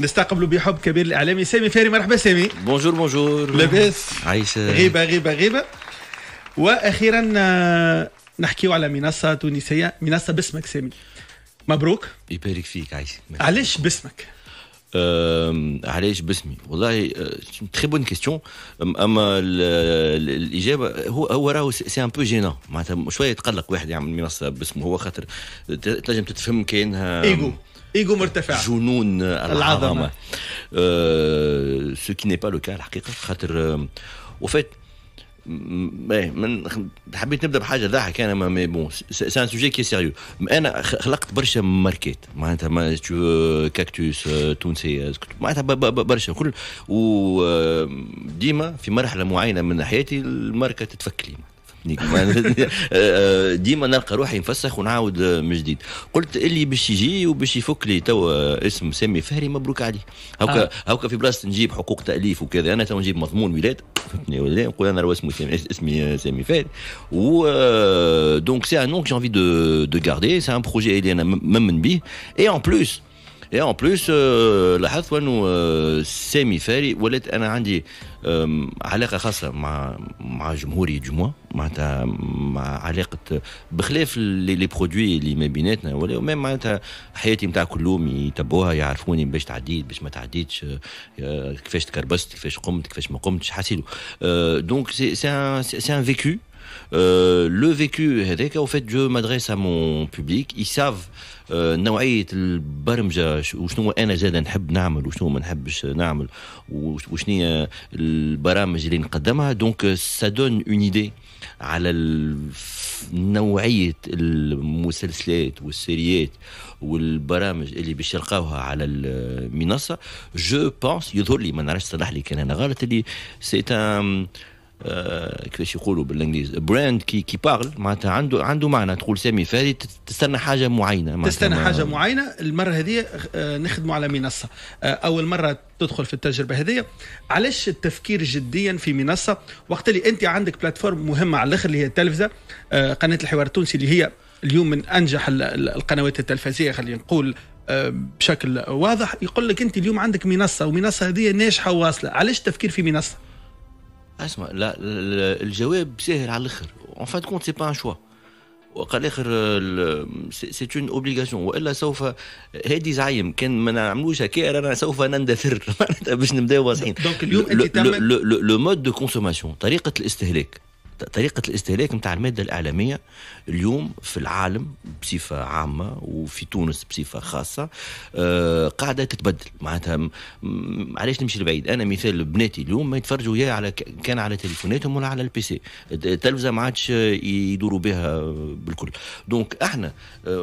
نستقبلوا بحب كبير الاعلامي سامي فاري مرحبا سامي بونجور بونجور لاباس عايشه غيبه غيبه غيبه واخيرا آه، نحكيو على منصه تونسيه منصه باسمك سامي مبروك يبارك فيك عايشه علاش باسمك علاش باسمي والله تخي بون كيستيون اما الاجابه هو هو راهو سي ان بو جينون معناتها شويه يتقلق واحد يعمل منصه باسمه هو خاطر تنجم تتفهم كانها ايجو ايجو مرتفع جنون العظمه سو كي ني با لو كا الحقيقه خاطر آه، وفات من حبيت نبدا بحاجه ضحك انا مي بون سي ان سوجي كي سيريو انا خلقت برشا ماركات معناتها ما كاكتوس آه، تونسي آه، معناتها برشا كل وديما في مرحله معينه من حياتي الماركه تتفك لي ديما نلقى روحي نفسخ ونعاود آه، من جديد قلت اللي باش يجي وباش يفك لي توا آه، اسم سامي فهري مبروك عليه هاكا آه. هاكا في بلاصه نجيب حقوق تاليف وكذا انا تو نجيب مضمون ولاد فهمتني ولا نقول انا راه اسمي اسمي آه، سامي فهري و دونك سي ان نون جي انفي دو دو غاردي سي ان بروجي اللي انا ممن به اي اون بلوس اي اون بليس لاحظت انه آه، سامي فاري ولات انا عندي علاقه خاصه مع مع جمهوري جموع معناتها مع علاقه بخلاف لي برودوي اللي ما بيناتنا ولا ومام معناتها حياتي نتاع كلهم يتبعوها يعرفوني باش تعديت باش ما تعديتش آه، كيفاش تكربست كيفاش قمت كيفاش ما قمتش حاسيلو دونك سي ان فيكو لو euh, vécu هذاك fait je جو مدريس ا مون ils savent euh, نوعيه البرمجه وشنو انا زاد نحب نعمل وشنو ما نحبش نعمل وشنو البرامج اللي نقدمها دونك سا دون اون ايدي على نوعيه المسلسلات والسيريات والبرامج اللي باش يلقاوها على المنصه جو بونس يظهر لي ما نعرفش صلح لي كان انا غلط اللي سي آه، كيفاش يقولوا بالانجليزي براند كي كي بارل معناتها عنده عنده معنى تقول سامي فادي تستنى حاجه معينه تستنى حاجه معينه المره هذه آه، نخدموا على منصه آه، اول مره تدخل في التجربه هذه علاش التفكير جديا في منصه وقت اللي انت عندك بلاتفورم مهمه على الاخر اللي هي التلفزه قناه الحوار التونسي اللي هي اليوم من انجح القنوات التلفزيه خلينا نقول بشكل واضح يقول لك انت اليوم عندك منصه ومنصه هذه ناجحه وواصله علاش التفكير في منصه اسمع لا الجواب ساهل على الاخر اون فان كونت سي با ان شوا وقال الاخر سي اون اوبليغاسيون والا سوف هادي زعيم كان ما نعملوش هكا رانا سوف نندثر معناتها باش نبداو واضحين دونك اليوم لو مود دو كونسوماسيون طريقه الاستهلاك طريقه الاستهلاك نتاع الماده الاعلاميه اليوم في العالم بصفة عامة وفي تونس بصفة خاصة آه، قاعدة تتبدل معناتها علاش نمشي لبعيد أنا مثال بناتي اليوم ما يتفرجوا يا على كان على تليفوناتهم ولا على البي سي التلفزة ما عادش يدوروا بها بالكل دونك احنا آه،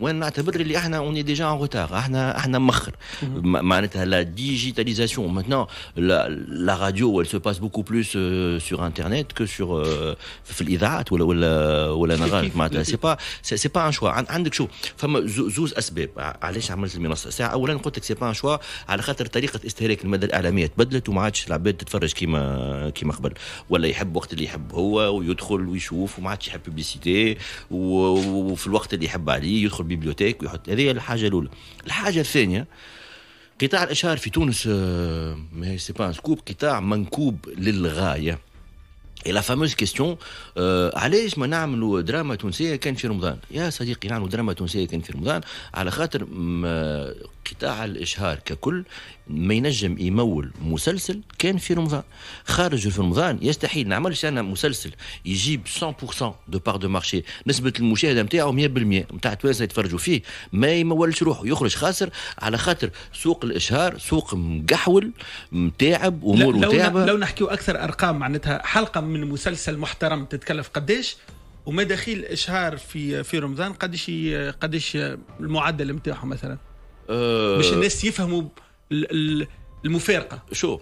وين نعتبر اللي احنا اوني ديجا ان روتار احنا احنا مخر معناتها لا ديجيتاليزاسيون ماتنون لا راديو elle se passe beaucoup plus euh, sur internet que sur euh, في الاذاعات ولا ولا ولا غلط معناتها سي با سي با ان شوا عندك شو فما زوز اسباب علاش عملت المنصه ساعه اولا قلت لك سي با ان شوا على خاطر طريقه استهلاك المدى الاعلاميه تبدلت وما عادش العباد تتفرج كيما كيما قبل ولا يحب وقت اللي يحب هو ويدخل ويشوف وما عادش يحب بيبيسيتي وفي الوقت اللي يحب عليه يدخل بيبليوتيك ويحط هذه الحاجه الاولى الحاجه الثانيه قطاع الاشهار في تونس ما سي با سكوب قطاع منكوب للغايه Et la fameuse question, euh, علاش ما نعملوا دراما تونسيه كان في رمضان؟ يا صديقي نعملوا دراما تونسيه كان في رمضان على خاطر قطاع الاشهار ككل ما ينجم يمول مسلسل كان في رمضان خارج في رمضان يستحيل نعملش انا مسلسل يجيب 100% دو بار دو مارشي نسبه المشاهده نتاعو 100% نتاع التوانسه يتفرجوا فيه ما يمولش روحه يخرج خاسر على خاطر سوق الاشهار سوق مقحول متاعب امور متاعبه لو نحكيو اكثر ارقام معناتها حلقه من مسلسل محترم تتكلف قداش ومداخيل اشهار في في رمضان قداش قداش المعدل نتاعهم مثلا Euh, باش الناس يفهموا المفارقه شوف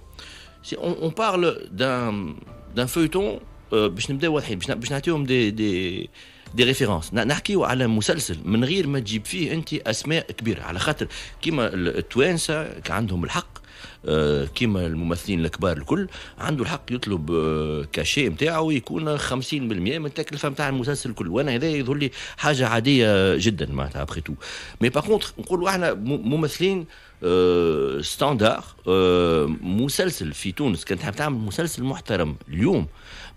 اون بارل دان دان فويتون باش نبداو واضحين باش نعطيهم دي دي دي ريفيرونس نحكيو على مسلسل من غير ما تجيب فيه انت اسماء كبيره على خاطر كيما التوانسه عندهم الحق آه، كيما الممثلين الكبار الكل عنده الحق يطلب كاشي نتاعو يكون 50% من التكلفه نتاع المسلسل الكل وانا هذا يظهر لي حاجه عاديه جدا معناتها ابخي تو مي باغ كونتخ نقولوا احنا ممثلين ستاندار آه، آه، مسلسل في تونس كنت تحب تعمل مسلسل محترم اليوم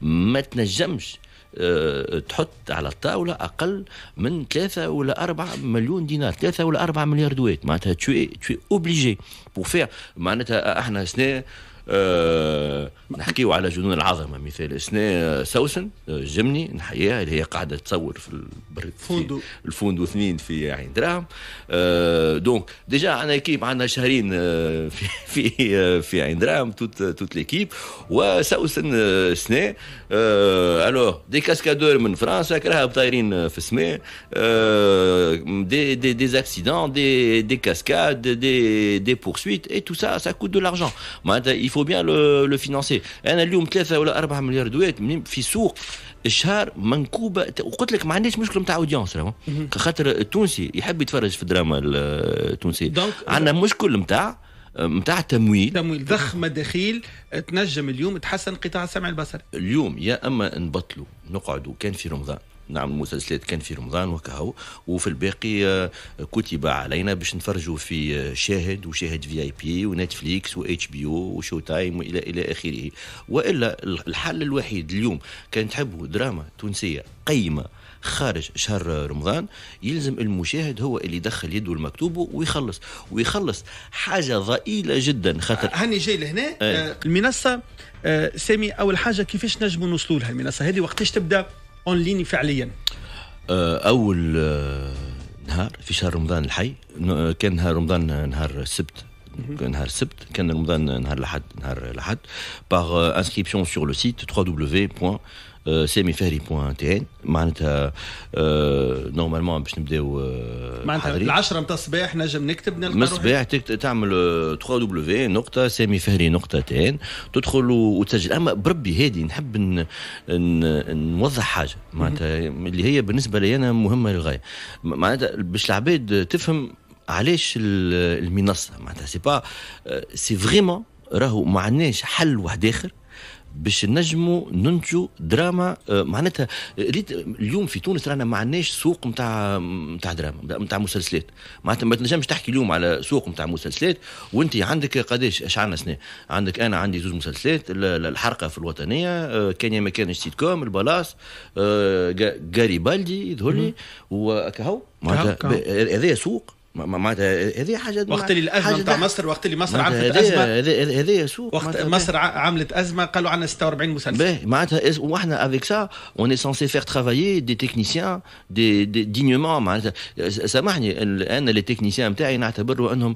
ما تنجمش آه، تحط على الطاولة أقل من ثلاثة ولا أربعة مليون دينار ثلاثة ولا أربعة مليار دوات معناتها تشوي تشوي أوبليجي بوفير معناتها آه، احنا سنة أه نحكيو على جنون العظمه مثال اثناء آه، سوسن آه، جمني نحياها اللي هي قاعده تصور في الفندق الفندق اثنين في عين يعني دراهم أه دونك ديجا عندنا كيب عندنا شهرين آه، في في في عين يعني دراهم توت توت ليكيب وسوسن اثناء أه الو دي كاسكادور من فرنسا كراها طايرين في السماء دي دي دي اكسيدون دي دي كاسكاد دي دي بورسويت اي تو سا سا كوت دو لارجون معناتها faut bien le, le financer انا اليوم ثلاثه ولا اربعه مليار دويات في سوق الشهر منكوبه وقلت لك ما عندناش مشكله نتاع اودينس خاطر التونسي يحب يتفرج في الدراما التونسي عندنا مشكل نتاع نتاع تمويل تمويل ضخ مداخيل تنجم اليوم تحسن قطاع السمع البصري اليوم يا اما نبطلوا نقعدوا كان في رمضان نعم المسلسلات كان في رمضان وكهو وفي الباقي آه، كتب علينا باش نتفرجوا في آه، شاهد وشاهد في اي بي ونتفليكس واتش بي او وشو تايم والى الى اخره والا الحل الوحيد اليوم كان تحبوا دراما تونسيه قيمه خارج شهر رمضان يلزم المشاهد هو اللي يدخل يده المكتوب ويخلص ويخلص حاجه ضئيله جدا خاطر آه، هاني جاي لهنا آه. المنصه آه سامي اول حاجه كيفاش نجموا نوصلوا لها المنصه هذه وقتاش تبدا اون اونلاين فعليا آه، اول آه، نهار في شهر رمضان الحي آه، كان نهار رمضان نهار السبت نهار السبت كان رمضان نهار الاحد نهار الاحد باغ انسكريبسيون سور لو سيت www. سامي فهري بوان تي معناتها نورمالمون euh, باش نبداو euh, معناتها العشرة نتاع الصباح نجم نكتب نلقى من الصباح تعمل 3 euh, دبليو نقطة سامي فهري نقطة تي تدخل وتسجل اما بربي هادي نحب نوضح حاجة معناتها اللي هي بالنسبة لي انا مهمة للغاية معناتها باش العباد تفهم علاش المنصة معناتها سي با سي فريمون راهو ما عندناش حل واحد اخر باش نجموا ننتجوا دراما آه، معناتها آه، ريت آه، اليوم في تونس رانا ما عندناش سوق نتاع نتاع دراما نتاع مسلسلات معناتها ما تنجمش تحكي اليوم على سوق نتاع مسلسلات وانت عندك قداش اش عندنا سنه عندك انا عندي زوج مسلسلات الحرقه في الوطنيه كان ما كانش سيت كوم البلاص غاريبالدي يظهر لي وكهو معناتها هذا سوق معناتها هذه حاجه وقت اللي الازمه نتاع مصر وقت اللي مصر عملت ازمه هذه سوق وقت مصر عملت ازمه قالوا عندنا 46 مسلسل معناتها وحنا افيك سا اون سونسي فيغ ترافايي دي تكنيسيان دي دينيومون معناتها سامحني انا لي تكنيسيان نتاعي نعتبروا انهم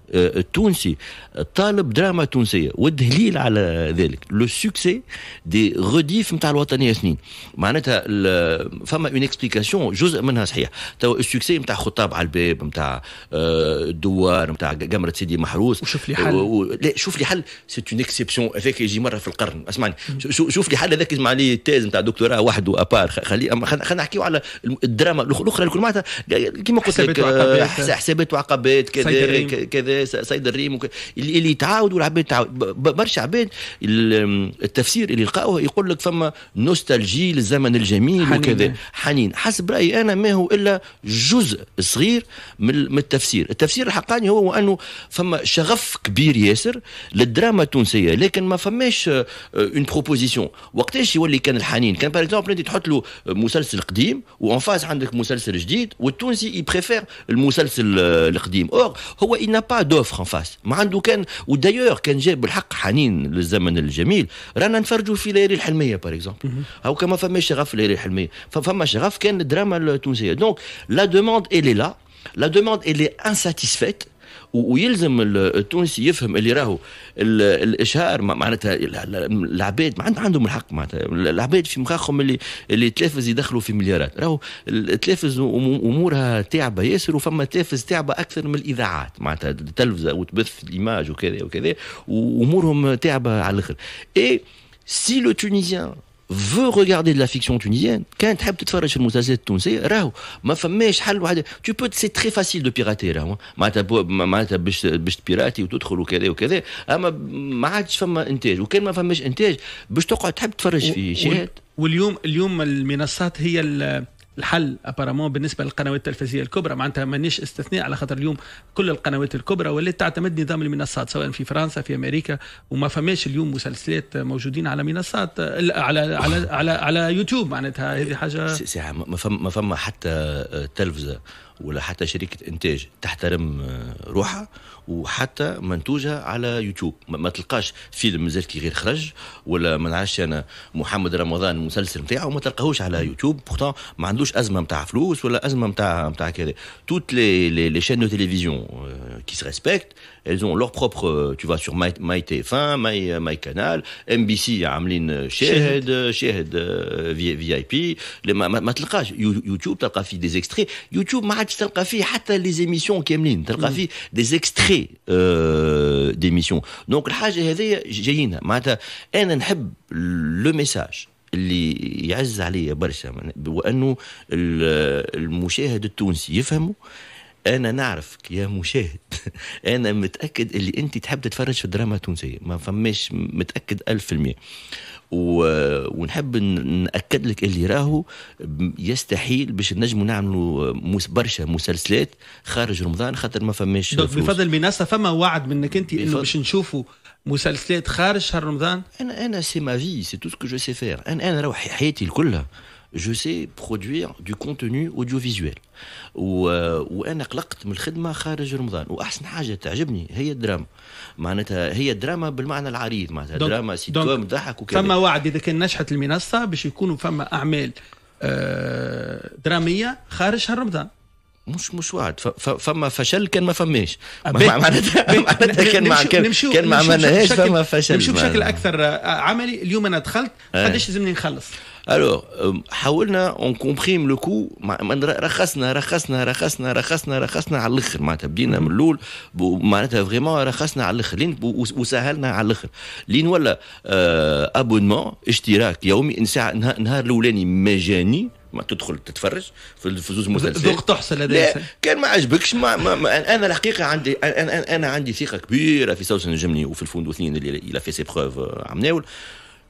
التونسي آه، طالب دراما تونسيه والدليل على ذلك لو سوكسي دي غوديف نتاع الوطنيه سنين معناتها فما اون اكسبليكاسيون جزء منها صحيح تو السوكسي نتاع خطاب على الباب نتاع آه، الدوار نتاع قمره سيدي محروس وشوف لي حل و... لا شوف لي حل سي اون اكسبسيون هذاك يجي مره في القرن اسمعني شوف لي حل هذاك اسمع لي تيز نتاع دكتوراه وحده ابار خلي خلينا نحكيو على الدراما الاخرى الكل معناتها كيما قلت لك آه، حسابات وعقبات كذا كذا سيد الريم وك... اللي يتعاودوا العباد تعاود برشا عباد التفسير اللي لقاوه يقول لك فما نوستالجي للزمن الجميل حنين. وكذا حنين حسب رايي انا ما هو الا جزء صغير من التفسير التفسير الحقاني هو انه فما شغف كبير ياسر للدراما التونسيه لكن ما فماش اون آه، بروبوزيسيون وقتاش يولي كان الحنين كان باغ اكزومبل انت تحط له مسلسل قديم وان عندك مسلسل جديد والتونسي يبريفير المسلسل آه، القديم اور هو ان با d'offre en face. Ou d'ailleurs, le Zaman el Jamil, Rana Nfarjou Filéri Helmeya, par exemple. Ou comme Fama Sheraf Léri Helmeya. Fama Sheraf Ken Drama Tunisia. Donc, la demande, elle est là. La demande, elle est insatisfaite. ويلزم التونسي يفهم اللي راهو الاشهار معناتها العباد ما عندهم الحق معناتها العباد في مخاخهم اللي اللي تلافز يدخلوا في مليارات راهو التلافز امورها تعبه ياسر وفما تلافز تعبه اكثر من الاذاعات معناتها التلفزه وتبث الايماج وكذا وكذا وامورهم تعبه على الاخر اي سي لو تونيزيان فو ريغاردي لا فيكسيون تونيزيان كان تحب تتفرج في المسلسلات التونسيه راهو ما فماش حل واحد تو بو سي تري فاسيل دو بيراتي راهو معناتها معناتها باش باش تبيراتي وتدخل وكذا وكذا اما ما عادش فما انتاج وكان ما فماش انتاج باش تقعد تحب تفرج في شيء واليوم اليوم المنصات هي الحل ابارامون بالنسبه للقنوات التلفزيونيه الكبرى معناتها مانيش استثناء على خاطر اليوم كل القنوات الكبرى ولات تعتمد نظام المنصات سواء في فرنسا في امريكا وما فماش اليوم مسلسلات موجودين على منصات على على على, على, على يوتيوب معناتها هذه حاجه ما فما حتى تلفزه ولا حتى شركة إنتاج تحترم آه، روحها وحتى منتوجها على يوتيوب ما تلقاش فيلم زلكي كي غير خرج ولا ما نعرفش أنا محمد رمضان المسلسل نتاعه ما تلقاهوش على يوتيوب بورتون ما عندوش أزمة نتاع فلوس ولا أزمة نتاع نتاع كذا توت لي لي شين دو تيليفزيون كي سي ريسبكت Elles ont leur propre. Euh, tu vois, sur MyTF1, euh, Canal, MBC, tu as un Shared, un Shared VIP. Tu as vu YouTube, tu as des extraits. YouTube, tu as même les émissions qui ont eu lieu. Tu as des extraits euh, d'émissions. Donc, la chose, c'est que nous avons fait. Nous avons fait le message qui est à l'intérieur de Et nous, les gens de Tunis, nous انا نعرفك يا مشاهد انا متاكد اللي انت تحب تتفرج في الدراما التونسيه ما فماش متاكد 1000% و... ونحب ناكد لك اللي راهو يستحيل باش نجموا نعملوا مس... برشا مسلسلات خارج رمضان خاطر ما فماش بفضل منصه فما وعد منك انت انه باش نشوفوا مسلسلات خارج شهر رمضان انا انا سي ما في سي تو سكو جو سي فير انا انا روحي حياتي كلها جو سي برودوير دو كونتوني اوديوفيزيوال و... وانا قلقت من الخدمه خارج رمضان واحسن حاجه تعجبني هي الدراما معناتها هي الدراما بالمعنى العريض معناتها دراما سيتوام ضحك وكذا فما وعد اذا كان نجحت المنصه باش يكونوا فما اعمال آه، دراميه خارج شهر رمضان مش مش وعد فما فشل كان ما فماش آه، معناتها معناتها كان مع كان, كان ما عملناهاش فما فشل نمشي بشكل اكثر آه، عملي اليوم انا دخلت قداش لازمني نخلص الوغ euh, حاولنا اون كومبريم لو كو رخصنا رخصنا رخصنا رخصنا رخصنا على الاخر معناتها بدينا من الاول معناتها فريمون رخصنا على الاخر لين وسهلنا على الاخر لين ولا ابونمون آه، اشتراك يومي ساعة نهار الاولاني مجاني ما تدخل تتفرج في الفزوز مسلسل ذوق تحصل لا كان ما عجبكش ما, ما, ما انا الحقيقه عندي أنا, انا عندي ثقه كبيره في سوسن الجمني وفي الفندوثين اللي في سي بروف آه، عمناول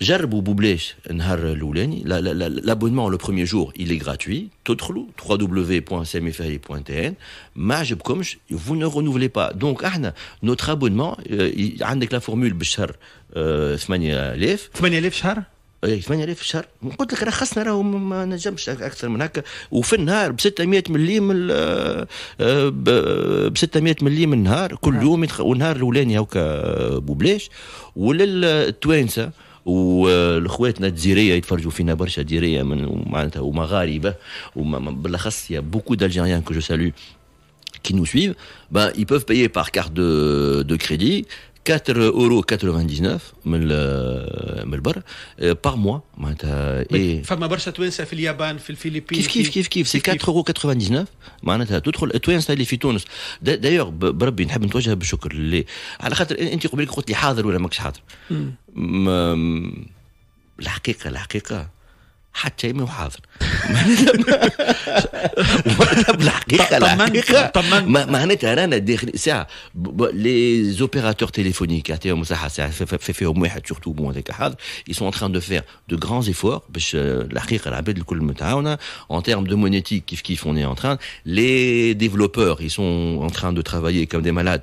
جربوا بوبليش نهار الاولاني لابونمون لو بروميير جور il est gratuit تدخلوا www.samifahri.tn ما عجبكمش vous ne renouvelez pas donc احنا notre abonnement عندك لا فورمول بالشهر 8000 8000 شهر اي 8000 في الشهر قلت لك رخصنا راهو ما نجمش اكثر من هكا وفي النهار ب 600 ملي من ب 600 ملي من النهار كل يوم والنهار الاولاني هكا ببلاش وللتوانسه والاخواتنا الجزائريه يتفرجوا فينا برشا جزائريه من معناتها ومغاربه وبالاخص يا بوكو d'Algériens que je salue qui nous suivent, ben, ils peuvent payer par carte de, de crédit 4 اورو 99 من من البر بار euh, موا معناتها اي فما برشا توانسه في اليابان في الفلبين كيف كيف كيف كيف سي 4 اورو 99 معناتها تدخل التوانسه اللي في تونس دايوغ بربي نحب نتوجه بالشكر اللي على خاطر انت قبل قلت لي حاضر ولا ماكش حاضر الحقيقه الحقيقه Les opérateurs téléphoniques, ils sont en train de faire de grands efforts, euh, en termes de monétique qu'ils font, on est en train, les développeurs, ils sont en train de travailler comme des malades.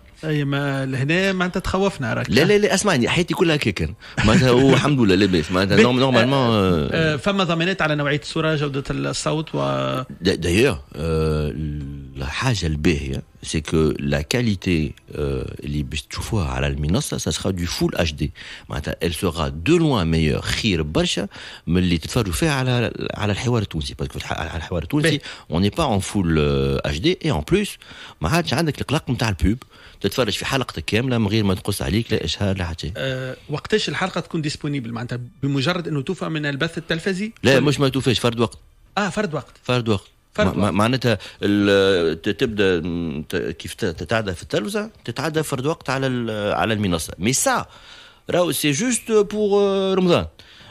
اي ما لهنا معناتها تخوفنا راك لا لا لا اسمعني حياتي كلها كيكن معناتها الحمد لله لاباس معناتها نورمالمون آه، آه، آه، فما ضمانات على نوعيه الصوره جوده الصوت و دايوغ الحاجه الباهيه سي كو لا كاليتي اللي باش تشوفوها على المنصه ça دو فول اتش دي معناتها ال sera دو loin ميور خير برشا من اللي تتفرجوا فيها على على الحوار التونسي باسكو على الحوار التونسي on با اون فول اتش دي اي اون بلوس ما عادش عندك القلق نتاع البوب تتفرج في حلقتك كامله من غير ما تقص عليك لا اشهار لا حتى أه وقتاش الحلقه تكون ديسبونيبل معناتها بمجرد انه توفى من البث التلفزي لا مش ما توفاش فرد وقت اه فرد وقت فرد وقت معناتها تبدا كيف تتعدى في التلفزه تتعدى فرد وقت على على المنصه مي سا راهو سي جوست بور رمضان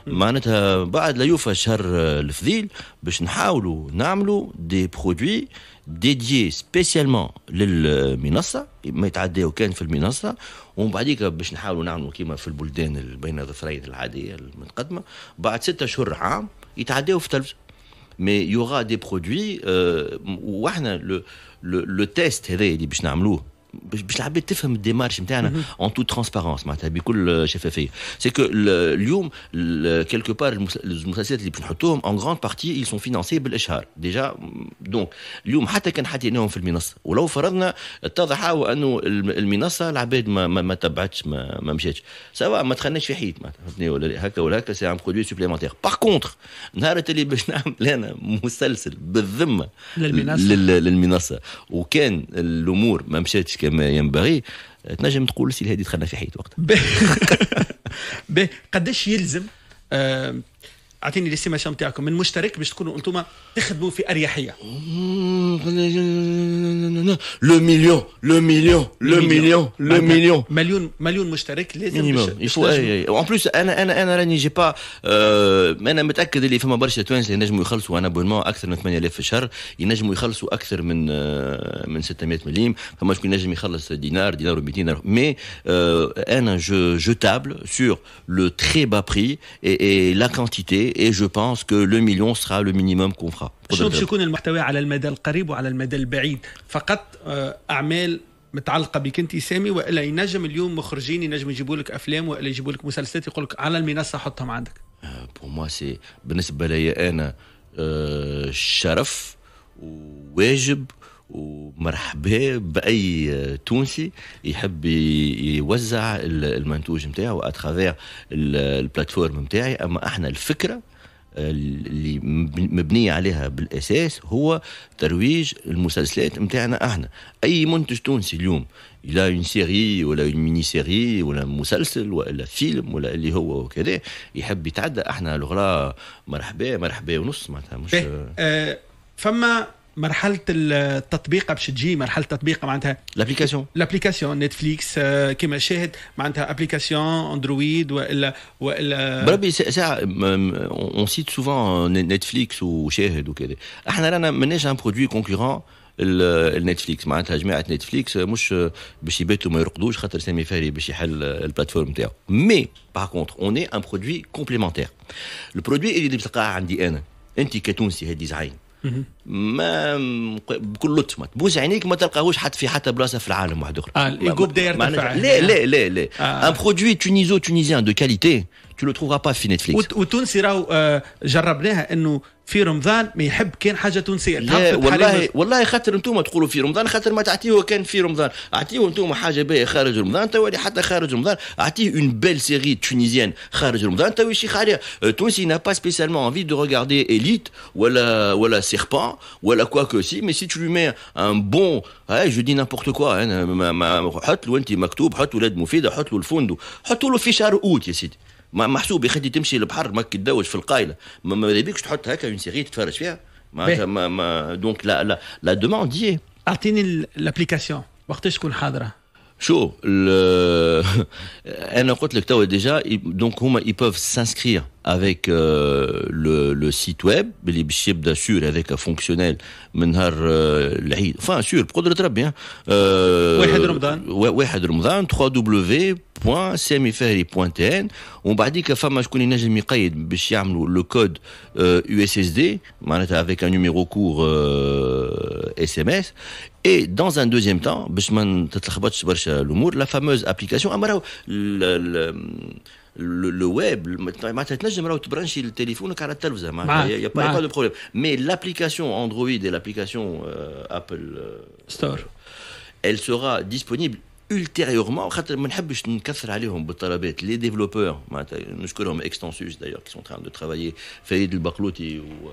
معناتها بعد لا يوفى شهر الفضيل باش نحاولوا نعملوا دي برودوي ديدي سبيسيالمون للمنصه ما يتعداو كان في المنصه ومن بعديك باش نحاولوا نعملوا كيما في البلدان بين الظفرين العاديه المتقدمه بعد ستة شهور عام يتعداو في التلفزه مي يوغا دي برودوي واحنا لو تيست هذا اللي باش نعملوه باش العباد تفهم الديمارش نتاعنا اون تو ترانسبارونس معناتها بكل شفافيه سي كو اليوم كيلكو بار المسلسلات اللي باش نحطوهم اون غراند بارتي اي سون فينانسي بالاشهار ديجا دونك اليوم حتى كان حطيناهم في المنصه ولو فرضنا اتضح انه المنصه العباد ما, ما, ما تبعتش ما, ما مشاتش سواء ما تخناش في حيط معناتها فهمتني ولا هكا ولا هكا سي ان برودوي سوبليمونتيغ باغ كونتر نهار اللي باش نعمل انا مسلسل بالذمه للمنصه للمنصه وكان الامور ما مشاتش كما ينبغي تنجم تقول سي الهادي دخلنا في حيط وقتها به قداش يلزم آه، Le million, le million, le million, le million. En plus, je le très le million le le et je pense que le million sera le minimum qu'on fera. يكون المحتوى على المدى القريب وعلى المدى البعيد فقط آه، اعمال متعلقه بك انت سامي والا ينجم اليوم مخرجين ينجم يجيبوا لك افلام والا يجيبوا لك مسلسلات يقول لك على المنصه حطهم عندك بور موا سي بالنسبه لي انا آه، شرف وواجب ومرحبا باي تونسي يحب يوزع المنتوج نتاعو اترافير البلاتفورم نتاعي اما احنا الفكره اللي مبنية عليها بالأساس هو ترويج المسلسلات متاعنا احنا أي منتج تونسي اليوم لا اون سيري ولا اون ميني سيري ولا مسلسل ولا فيلم ولا اللي هو وكذا يحب يتعدى احنا لغرا مرحبا مرحبا ونص معناتها مش آه فما مرحله التطبيق باش تجي مرحله التطبيق معناتها لابليكاسيون لابليكاسيون نتفليكس آه، كما شاهد معناتها ابليكاسيون اندرويد والا والا بربي ساعه اون سيت سوفون نتفليكس وشاهد وكذا احنا رانا ماناش ان برودوي كونكورون النتفليكس معناتها جماعه نتفليكس آه، مش آه، باش يباتوا ما يرقدوش خاطر سامي فهري باش يحل البلاتفورم تاعو مي باغ كونتر اون اي ان برودوي كومبليمونتير البرودوي اللي تلقاه عندي انا انت كتونسي هاد ديزاين ما بكل لطف ما تبوس عينيك ما تلقاهوش حتى في حتى بلاصه في العالم واحد اخرى اه الايجو بدا يرتفع لا لا لا لا ان برودوي تونيزو تونيزيان دو كاليتي تو لو تروفا با في نتفليكس وتونسي راهو آه، جربناها انه في رمضان ما يحب كان حاجه تونسيه لا والله والله خاطر انتم تقولوا في رمضان خاطر ما تعطيه كان في رمضان اعطيه انتم حاجه باهيه خارج رمضان تولي حتى خارج رمضان اعطيه اون بيل سيري تونيزيان خارج رمضان تو شيخ عليها تونسي نا با سبيسيالمون انفي دو ريغاردي ايليت ولا ولا سيربان ou elle a quoi que si, mais si tu lui mets un bon, je dis n'importe quoi, hein, ma, hot, tu hot, hot, le hot, Ma, que fil Ma, une série, Ma, donc, la, la, la demande, y est. l'application. koul hadra. Chaud. Le, a eh, déjà, donc, ils peuvent s'inscrire avec euh, le, site web, les bien sûr, avec un fonctionnel, Menhar euh, enfin sûr, bien. Wahid euh, Ramadan. Ramadan, On va dire que le code USSD, avec un numéro court SMS. Et dans un deuxième temps, la fameuse application le web, maintenant j'aimerais que tu branches le téléphone car la télévision, il n'y a pas de problème. Mais l'application Android et l'application euh, Apple euh, Store, elle sera disponible ultérieurement. que Les développeurs, nous connaissons Extensus d'ailleurs, qui sont en train de travailler, Faïd El Baklouti ou. Euh,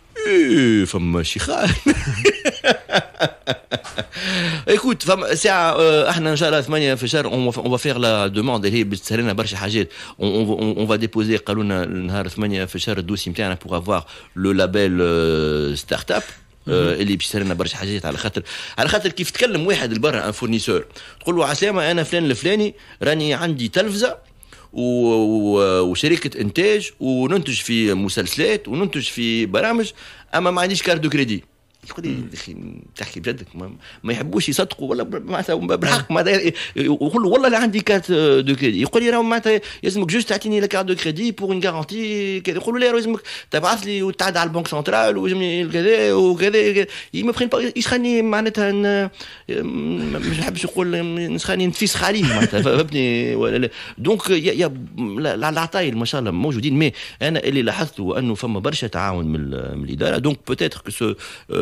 إيه، فما شيخان ايكوت فما ساعة آه، احنا ان شاء الله 8 الشهر اون فيغ لا دوموند اللي هي باش تسهل لنا برشا حاجات اون فا ديبوزي قالوا لنا نهار 8 الشهر الدوسي نتاعنا بوغ افواغ لو لابيل ستارت اب اللي باش لنا برشا حاجات على خاطر على خاطر كيف تكلم واحد لبرا ان فورنيسور تقول له عسلامه انا فلان الفلاني راني عندي تلفزه وشركه انتاج وننتج في مسلسلات وننتج في برامج اما ما عنديش كارت دو كريدي يقول لي يا اخي تحكي بجدك ما, ما يحبوش يصدقوا ولا معناتها بالحق نعم. معناتها يقول له والله لا عندي كارت دو كريدي يقول لي راه معناتها يلزمك جوست تعطيني لا كارت دو كريدي بور اون غارونتي يقول لي لا يلزمك تبعث لي وتعدى على البنك سنترال ويلزمني كذا وكذا يسخاني معناتها مش نحبش نقول نسخاني نتفسخ عليه معناتها فهمتني دونك يا العطايل ما شاء الله موجودين مي انا اللي لاحظته انه فما برشا تعاون من الاداره دونك بوتيتر كو سو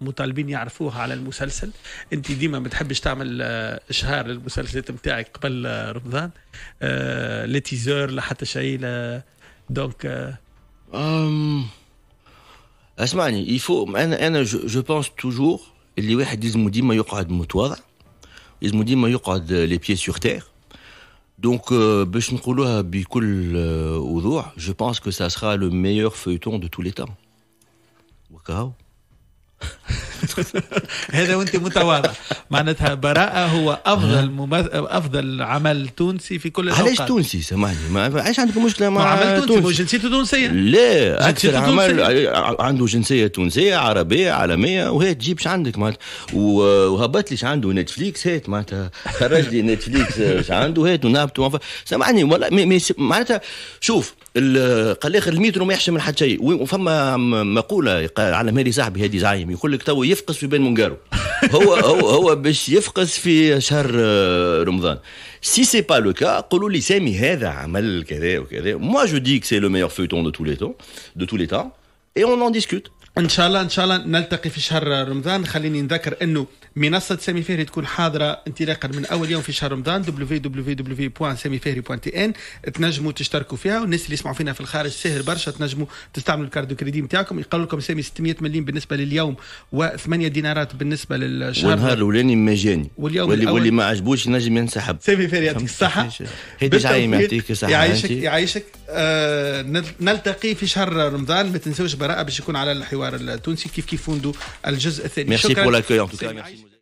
مطالبين يعرفوها على المسلسل انت ديما ما تحبش تعمل آه، اشهار للمسلسلات نتاعك قبل آه، رمضان لتيزور آه، لا تيزور لا حتى شيء لا دونك أم... اسمعني يفو انا انا جو بونس توجور اللي واحد لازم ديما يقعد متواضع لازم ديما يقعد لي بيي سور تير دونك باش نقولوها بكل وضوح جو بونس كو سا سرا لو ميور فيتون دو تو لي تام وكاو هذا وانت متواضع معناتها براءة هو أفضل نعم. أفضل عمل تونسي في كل الأوقات علاش تونسي سامحني ما علاش عندك مشكلة مع, عمل تونسي, تونسي. جنسيته تونسية لا أكثر عمل عنده جنسية تونسية عربية عالمية وهي تجيبش عندك معناتها وهبط ليش عنده نتفليكس هات معناتها خرج لي نتفليكس عنده هات ونابت سامحني والله معناتها شوف قال لي الميترو ما يحشم من حد شيء وفما مقوله على مالي صاحبي هادي زعيم يقول لك تو يفقس في بين منقارو هو هو هو باش يفقس في شهر آه، رمضان سي سي با لو كا قولوا لي سامي هذا عمل كذا وكذا موا جو ديك سي لو ميور فيتون دو تو لي تون دو تو لي تان اي اون ان ديسكوت ان شاء الله ان شاء الله نلتقي في شهر رمضان خليني نذكر انه منصه سامي فهري تكون حاضره انطلاقا من اول يوم في شهر رمضان www.samifahri.in تنجموا تشتركوا فيها والناس اللي يسمعوا فينا في الخارج سهل برشا تنجموا تستعملوا الكارد كريدي نتاعكم يقول لكم سامي 600 مليم بالنسبه لليوم و8 دينارات بالنسبه للشهر والنهار الاولاني مجاني واليوم واللي, واللي ما عجبوش نجم ينسحب سامي فهري يعطيك الصحه هيدي يعطيك الصحه يعيشك يعيشك آه نلتقي في شهر رمضان ما تنسوش براءه باش يكون على الحوار التونسي كيف كيف فوندو الجزء الثاني ميرسي بور لاكوي